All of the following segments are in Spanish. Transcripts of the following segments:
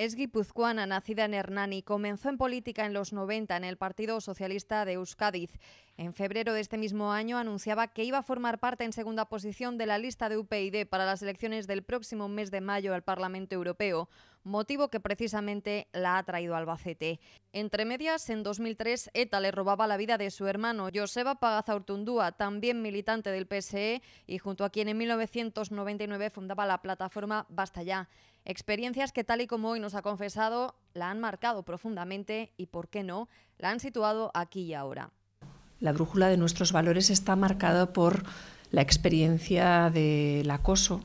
Es guipuzcoana, nacida en Hernani, comenzó en política en los 90 en el Partido Socialista de Euskadi. En febrero de este mismo año anunciaba que iba a formar parte en segunda posición de la lista de UPyD para las elecciones del próximo mes de mayo al Parlamento Europeo, motivo que precisamente la ha traído Albacete. Entre medias, en 2003, ETA le robaba la vida de su hermano, Joseba Pagazaurtundúa, también militante del PSE, y junto a quien en 1999 fundaba la plataforma Basta Ya. Experiencias que, tal y como hoy nos ha confesado, la han marcado profundamente y, por qué no, la han situado aquí y ahora. La brújula de nuestros valores está marcada por la experiencia del acoso,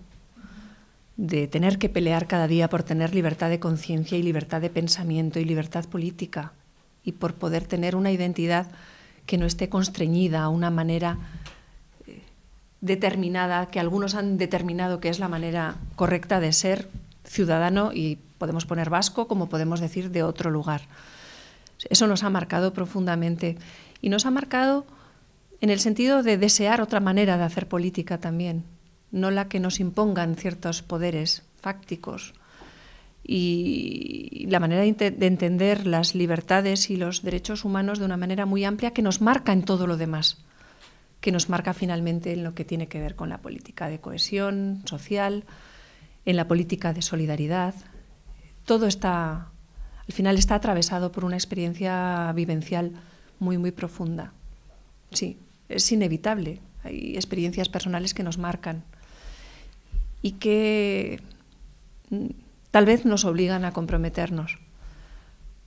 de tener que pelear cada día por tener libertad de conciencia y libertad de pensamiento y libertad política y por poder tener una identidad que no esté constreñida a una manera eh, determinada, que algunos han determinado que es la manera correcta de ser ciudadano y podemos poner vasco como podemos decir de otro lugar. Eso nos ha marcado profundamente y nos ha marcado en el sentido de desear otra manera de hacer política también, no la que nos impongan ciertos poderes fácticos. Y la manera de, de entender las libertades y los derechos humanos de una manera muy amplia que nos marca en todo lo demás, que nos marca finalmente en lo que tiene que ver con la política de cohesión social, en la política de solidaridad. Todo está, al final está atravesado por una experiencia vivencial muy, muy profunda. Sí, es inevitable. Hay experiencias personales que nos marcan y que mm, tal vez nos obligan a comprometernos,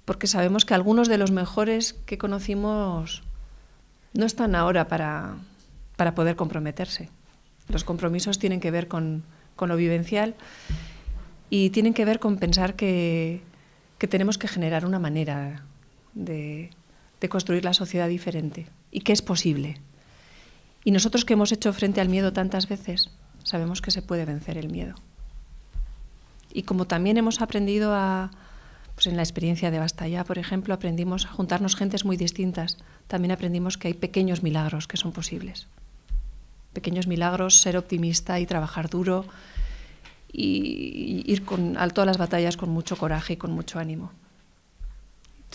porque sabemos que algunos de los mejores que conocimos no están ahora para, poder comprometerse. Los compromisos tienen que ver con, lo vivencial y tienen que ver con pensar que tenemos que generar una manera de, de construir la sociedad diferente y que es posible. Y nosotros que hemos hecho frente al miedo tantas veces, sabemos que se puede vencer el miedo. Y como también hemos aprendido a, pues en la experiencia de Bastallá, por ejemplo, aprendimos a juntarnos gentes muy distintas, también aprendimos que hay pequeños milagros que son posibles. Pequeños milagros, ser optimista y trabajar duro y ir con, a todas las batallas con mucho coraje y con mucho ánimo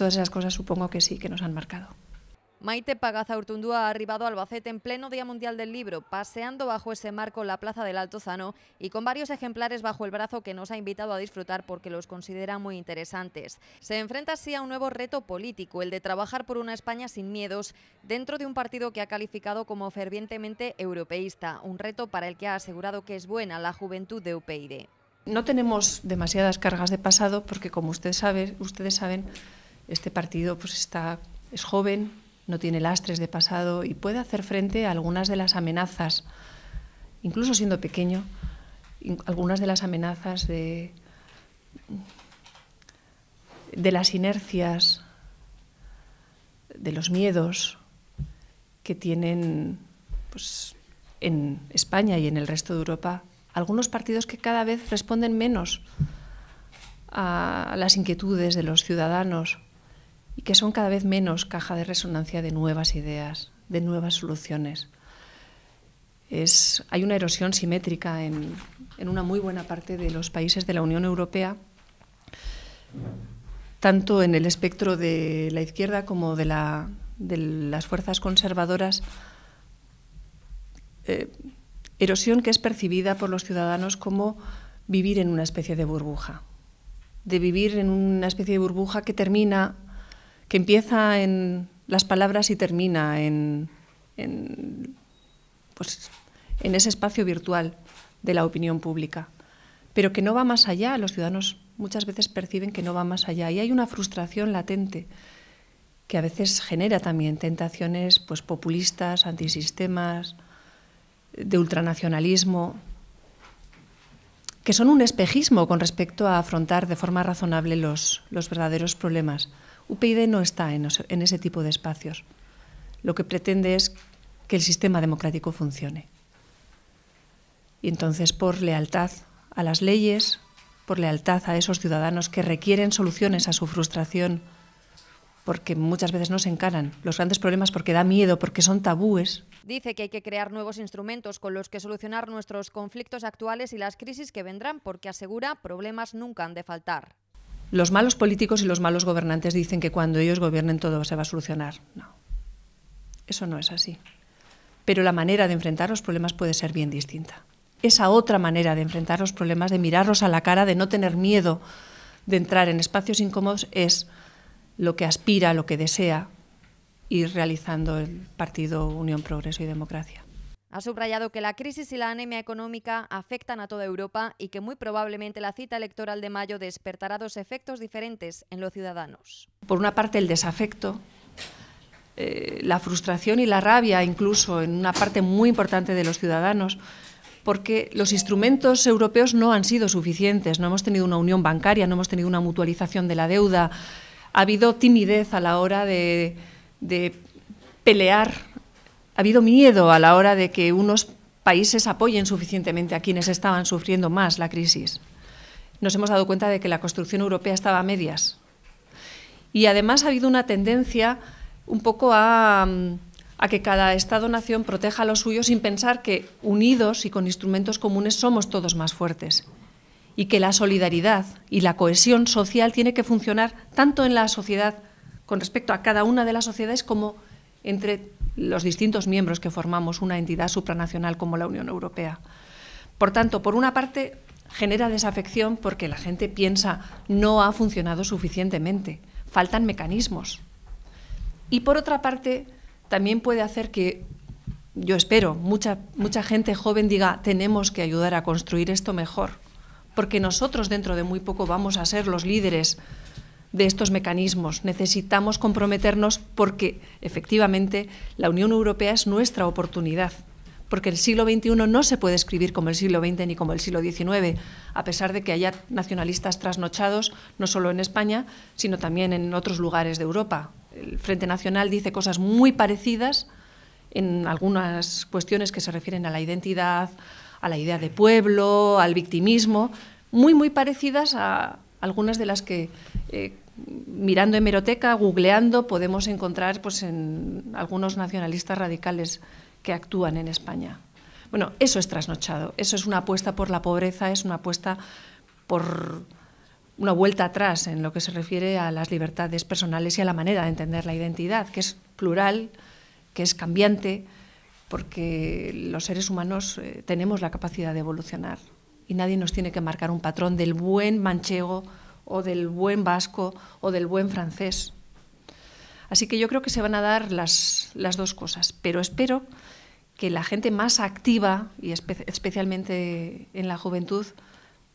todas esas cosas supongo que sí, que nos han marcado. Maite Pagaza Urtundúa ha arribado a Albacete en pleno Día Mundial del Libro, paseando bajo ese marco la Plaza del Altozano y con varios ejemplares bajo el brazo que nos ha invitado a disfrutar porque los considera muy interesantes. Se enfrenta así a un nuevo reto político, el de trabajar por una España sin miedos dentro de un partido que ha calificado como fervientemente europeísta, un reto para el que ha asegurado que es buena la juventud de UPyD. No tenemos demasiadas cargas de pasado porque como ustedes saben este partido pues está, es joven, no tiene lastres de pasado y puede hacer frente a algunas de las amenazas, incluso siendo pequeño, algunas de las amenazas de, de las inercias, de los miedos que tienen pues, en España y en el resto de Europa algunos partidos que cada vez responden menos a las inquietudes de los ciudadanos y que son cada vez menos caja de resonancia de nuevas ideas, de nuevas soluciones. Es, hay una erosión simétrica en, una muy buena parte de los países de la Unión Europea, tanto en el espectro de la izquierda como de, la, de las fuerzas conservadoras. Eh, erosión que es percibida por los ciudadanos como vivir en una especie de burbuja, de vivir en una especie de burbuja que termina que empieza en las palabras y termina pues, en, ese espacio virtual de la opinión pública, pero que no va más allá. Los ciudadanos muchas veces perciben que no va más allá y hay una frustración latente que a veces genera también tentaciones pues, populistas, antisistemas, de ultranacionalismo, que son un espejismo con respecto a afrontar de forma razonable los verdaderos problemas. UPyD no está en, en ese tipo de espacios. Lo que pretende es que el sistema democrático funcione. Y entonces, por lealtad a las leyes, por lealtad a esos ciudadanos que requieren soluciones a su frustración, porque muchas veces no se encaran los grandes problemas porque da miedo, porque son tabúes. Dice que hay que crear nuevos instrumentos con los que solucionar nuestros conflictos actuales y las crisis que vendrán, porque asegura problemas nunca han de faltar los malos políticos y los malos gobernantes dicen que cuando ellos gobiernen todo se va a solucionar. No, eso no es así. Pero la manera de enfrentar los problemas puede ser bien distinta. Esa otra manera de enfrentar los problemas, de mirarlos a la cara, de no tener miedo de entrar en espacios incómodos, es lo que aspira, lo que desea ir realizando el partido Unión Progreso y Democracia. Ha subrayado que la crisis y la anemia económica afectan a toda Europa y que muy probablemente la cita electoral de mayo despertará dos efectos diferentes en los ciudadanos. Por una parte, el desafecto, eh, la frustración y la rabia, incluso en una parte muy importante de los ciudadanos, porque los instrumentos europeos no han sido suficientes. No hemos tenido una unión bancaria, no hemos tenido una mutualización de la deuda. Ha habido timidez a la hora de pelear ha habido miedo a la hora de que unos países apoyen suficientemente a quienes estaban sufriendo más la crisis. Nos hemos dado cuenta de que la construcción europea estaba a medias. Y además ha habido una tendencia un poco a, que cada Estado-nación proteja a los suyos sin pensar que unidos y con instrumentos comunes somos todos más fuertes. Y que la solidaridad y la cohesión social tiene que funcionar tanto en la sociedad con respecto a cada una de las sociedades como entre los distintos miembros que formamos una entidad supranacional como la Unión Europea. Por tanto, por una parte, genera desafección porque la gente piensa no ha funcionado suficientemente, faltan mecanismos. Y por otra parte, también puede hacer que, yo espero, mucha, mucha gente joven diga tenemos que ayudar a construir esto mejor, porque nosotros dentro de muy poco vamos a ser los líderes de estos mecanismos. Necesitamos comprometernos porque efectivamente la Unión Europea es nuestra oportunidad. Porque el siglo XXI no se puede escribir como el siglo XX ni como el siglo XIX, a pesar de que haya nacionalistas trasnochados, no solo en España, sino también en otros lugares de Europa. El Frente Nacional dice cosas muy parecidas en algunas cuestiones que se refieren a la identidad, a la idea de pueblo, al victimismo, muy, muy parecidas a algunas de las que eh, mirando hemeroteca, googleando, podemos encontrar pues, en algunos nacionalistas radicales que actúan en España. Bueno, eso es trasnochado, eso es una apuesta por la pobreza, es una apuesta por una vuelta atrás en lo que se refiere a las libertades personales y a la manera de entender la identidad, que es plural, que es cambiante, porque los seres humanos eh, tenemos la capacidad de evolucionar y nadie nos tiene que marcar un patrón del buen manchego o del buen vasco o del buen francés. Así que yo creo que se van a dar las, dos cosas, pero espero que la gente más activa, y especialmente en la juventud,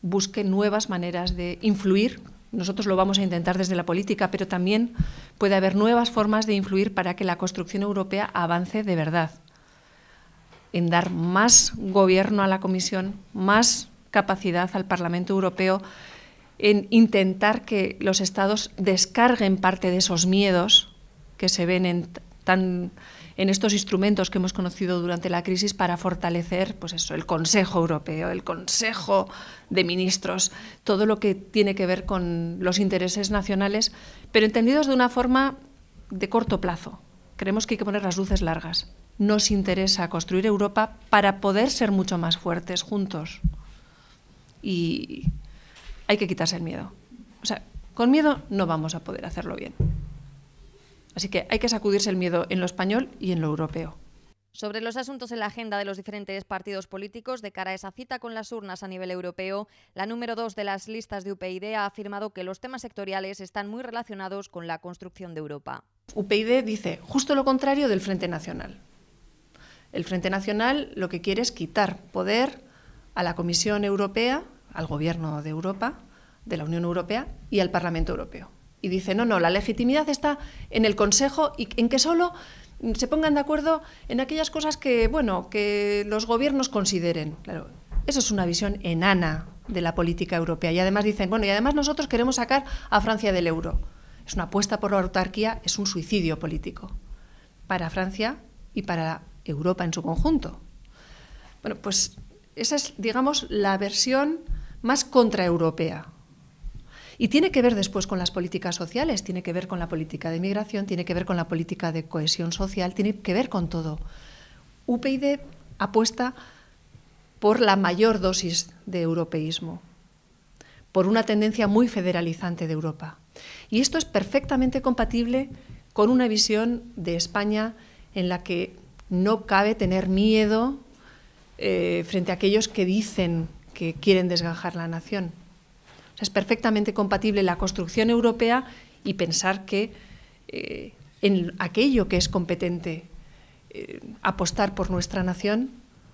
busque nuevas maneras de influir. Nosotros lo vamos a intentar desde la política, pero también puede haber nuevas formas de influir para que la construcción europea avance de verdad, en dar más gobierno a la Comisión, más capacidad al Parlamento Europeo en intentar que los estados descarguen parte de esos miedos que se ven en, tan, en estos instrumentos que hemos conocido durante la crisis para fortalecer pues eso, el Consejo Europeo, el Consejo de Ministros, todo lo que tiene que ver con los intereses nacionales, pero entendidos de una forma de corto plazo. Creemos que hay que poner las luces largas. Nos interesa construir Europa para poder ser mucho más fuertes juntos. Y hay que quitarse el miedo. O sea, con miedo no vamos a poder hacerlo bien. Así que hay que sacudirse el miedo en lo español y en lo europeo. Sobre los asuntos en la agenda de los diferentes partidos políticos de cara a esa cita con las urnas a nivel europeo, la número dos de las listas de UPyD ha afirmado que los temas sectoriales están muy relacionados con la construcción de Europa. UPyD dice justo lo contrario del Frente Nacional. El Frente Nacional lo que quiere es quitar poder a la Comisión Europea al gobierno de Europa, de la Unión Europea y al Parlamento Europeo. Y dice, no, no, la legitimidad está en el Consejo y en que solo se pongan de acuerdo en aquellas cosas que, bueno, que los gobiernos consideren. Claro, eso es una visión enana de la política europea. Y además dicen, bueno, y además nosotros queremos sacar a Francia del euro. Es una apuesta por la autarquía, es un suicidio político para Francia y para Europa en su conjunto. Bueno, pues esa es, digamos, la versión más contraeuropea. Y tiene que ver después con las políticas sociales, tiene que ver con la política de migración, tiene que ver con la política de cohesión social, tiene que ver con todo. UPyD apuesta por la mayor dosis de europeísmo, por una tendencia muy federalizante de Europa. Y esto es perfectamente compatible con una visión de España en la que no cabe tener miedo eh, frente a aquellos que dicen que quieren desgajar la nación. es perfectamente compatible la construcción europea y pensar que eh, en aquello que es competente eh, apostar por nuestra nación,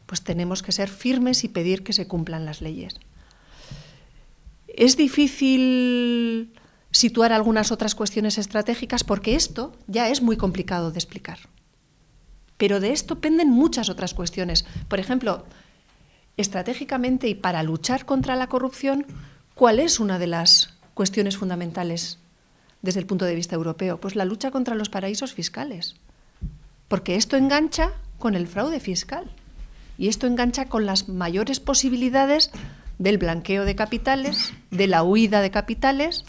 pues tenemos que ser firmes y pedir que se cumplan las leyes. Es difícil situar algunas otras cuestiones estratégicas porque esto ya es muy complicado de explicar. Pero de esto penden muchas otras cuestiones. Por ejemplo, estratégicamente y para luchar contra la corrupción, ¿cuál es una de las cuestiones fundamentales desde el punto de vista europeo? Pues la lucha contra los paraísos fiscales, porque esto engancha con el fraude fiscal y esto engancha con las mayores posibilidades del blanqueo de capitales, de la huida de capitales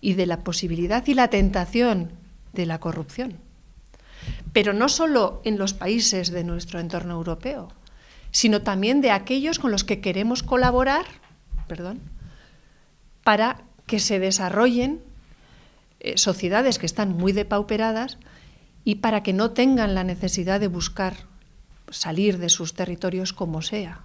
y de la posibilidad y la tentación de la corrupción. Pero no solo en los países de nuestro entorno europeo, sino también de aquellos con los que queremos colaborar, para que se desarrollen eh, sociedades que están muy depauperadas y para que no tengan la necesidad de buscar salir de sus territorios como sea.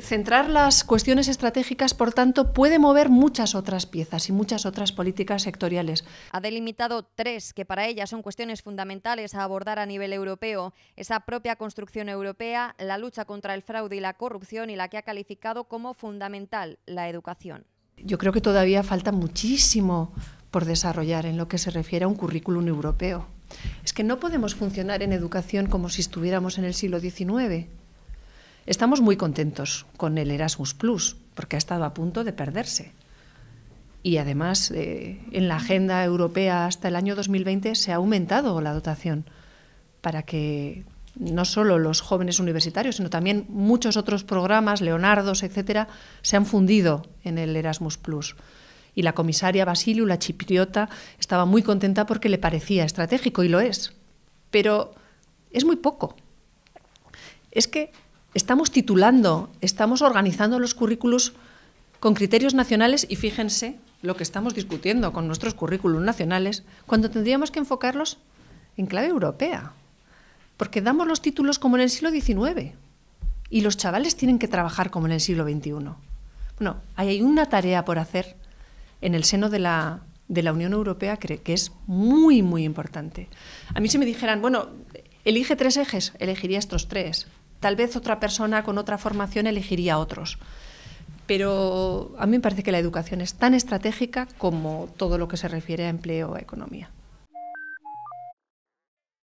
Centrar las cuestiones estratégicas, por tanto, puede mover muchas otras piezas y muchas otras políticas sectoriales. Ha delimitado tres que para ella son cuestiones fundamentales a abordar a nivel europeo. Esa propia construcción europea, la lucha contra el fraude y la corrupción y la que ha calificado como fundamental la educación. Yo creo que todavía falta muchísimo por desarrollar en lo que se refiere a un currículum europeo. Es que no podemos funcionar en educación como si estuviéramos en el siglo XIX. Estamos muy contentos con el Erasmus Plus, porque ha estado a punto de perderse. Y además, eh, en la agenda europea hasta el año 2020 se ha aumentado la dotación para que no solo los jóvenes universitarios, sino también muchos otros programas, Leonardos, etcétera, se han fundido en el Erasmus Plus. Y la comisaria Basilio, la chipriota, estaba muy contenta porque le parecía estratégico y lo es. Pero es muy poco. Es que estamos titulando, estamos organizando los currículos con criterios nacionales y fíjense lo que estamos discutiendo con nuestros currículos nacionales cuando tendríamos que enfocarlos en clave europea. Porque damos los títulos como en el siglo XIX y los chavales tienen que trabajar como en el siglo XXI. Bueno, hay una tarea por hacer en el seno de la, Unión Europea que, que es muy, muy importante. A mí si me dijeran, bueno, elige tres ejes, elegiría estos tres. Tal vez otra persona con otra formación elegiría otros. Pero a mí me parece que la educación es tan estratégica como todo lo que se refiere a empleo o economía.